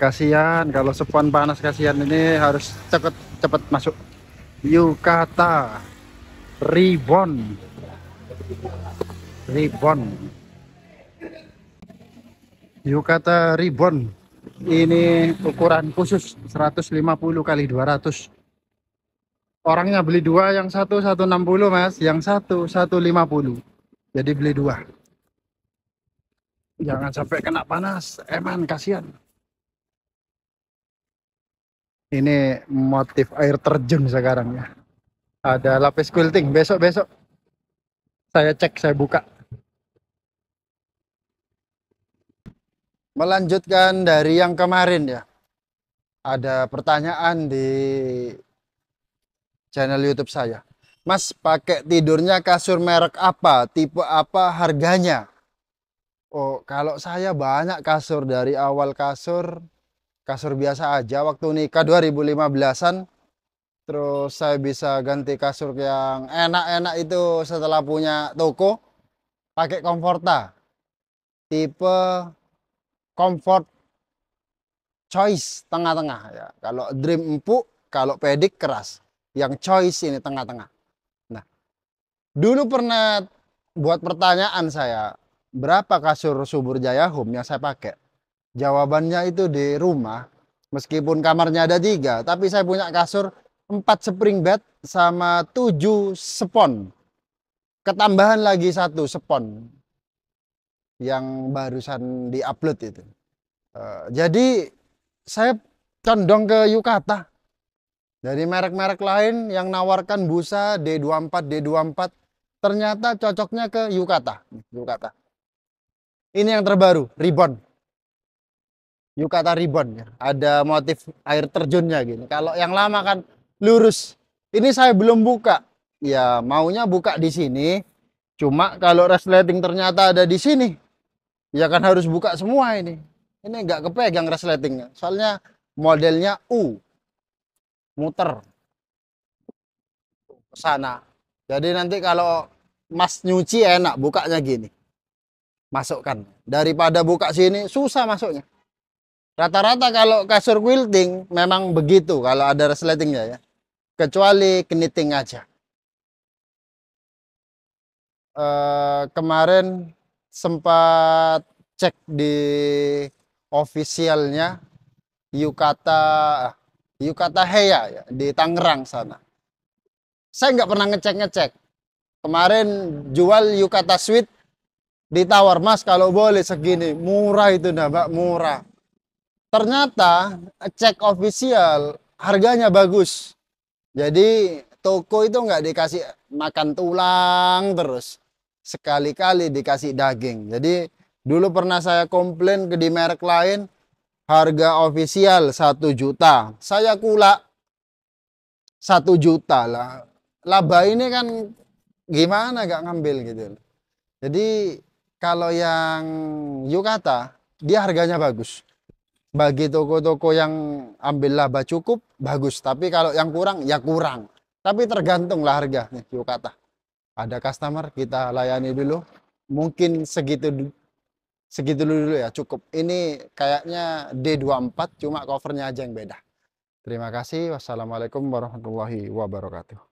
kasihan kalau sepon panas kasihan ini harus cepet cepet masuk yukata ribbon ribbon yukata ribbon ini ukuran khusus 150 kali 200 orangnya beli dua yang satu 160 mas yang satu 150 jadi beli dua jangan sampai kena panas eman kasihan ini motif air terjun sekarang ya ada lapis quilting besok-besok saya cek saya buka melanjutkan dari yang kemarin ya ada pertanyaan di channel YouTube saya Mas pakai tidurnya kasur merek apa tipe apa harganya Oh kalau saya banyak kasur dari awal kasur kasur biasa aja waktu nikah 2015an terus saya bisa ganti kasur yang enak-enak itu setelah punya toko pakai komforta tipe comfort choice tengah-tengah ya kalau dream empuk kalau pedik keras yang choice ini tengah-tengah nah dulu pernah buat pertanyaan saya berapa kasur subur jaya home yang saya pakai Jawabannya itu di rumah, meskipun kamarnya ada tiga, tapi saya punya kasur empat spring bed sama tujuh spon. Ketambahan lagi satu spon yang barusan di upload itu. Uh, jadi saya condong ke Yukata dari merek-merek lain yang nawarkan busa D24 D24 ternyata cocoknya ke Yukata. Yukata. Ini yang terbaru, Ribbon yukata ribbon ya. Ada motif air terjunnya gini. Kalau yang lama kan lurus. Ini saya belum buka. Ya, maunya buka di sini. Cuma kalau resleting ternyata ada di sini, ya kan harus buka semua ini. Ini nggak kepegang resletingnya. Soalnya modelnya U. Muter. Ke sana. Jadi nanti kalau Mas nyuci enak bukanya gini. Masukkan. Daripada buka sini susah masuknya. Rata-rata kalau kasur quilting memang begitu kalau ada resletingnya ya. Kecuali keniting aja. E, kemarin sempat cek di officialnya Yukata ah, Yukata Heya ya, di Tangerang sana. Saya nggak pernah ngecek-ngecek. Kemarin jual Yukata suite ditawar mas kalau boleh segini murah itu nabak mbak murah Ternyata cek official harganya bagus. Jadi toko itu nggak dikasih makan tulang terus. Sekali-kali dikasih daging. Jadi dulu pernah saya komplain ke di merek lain harga official satu juta. Saya kula satu juta lah. Laba ini kan gimana nggak ngambil gitu. Jadi kalau yang Yukata dia harganya bagus bagi toko-toko yang ambil laba cukup bagus tapi kalau yang kurang ya kurang tapi tergantung lah harga nih kata ada customer kita layani dulu mungkin segitu segitu dulu ya cukup ini kayaknya D24 cuma covernya aja yang beda terima kasih wassalamualaikum warahmatullahi wabarakatuh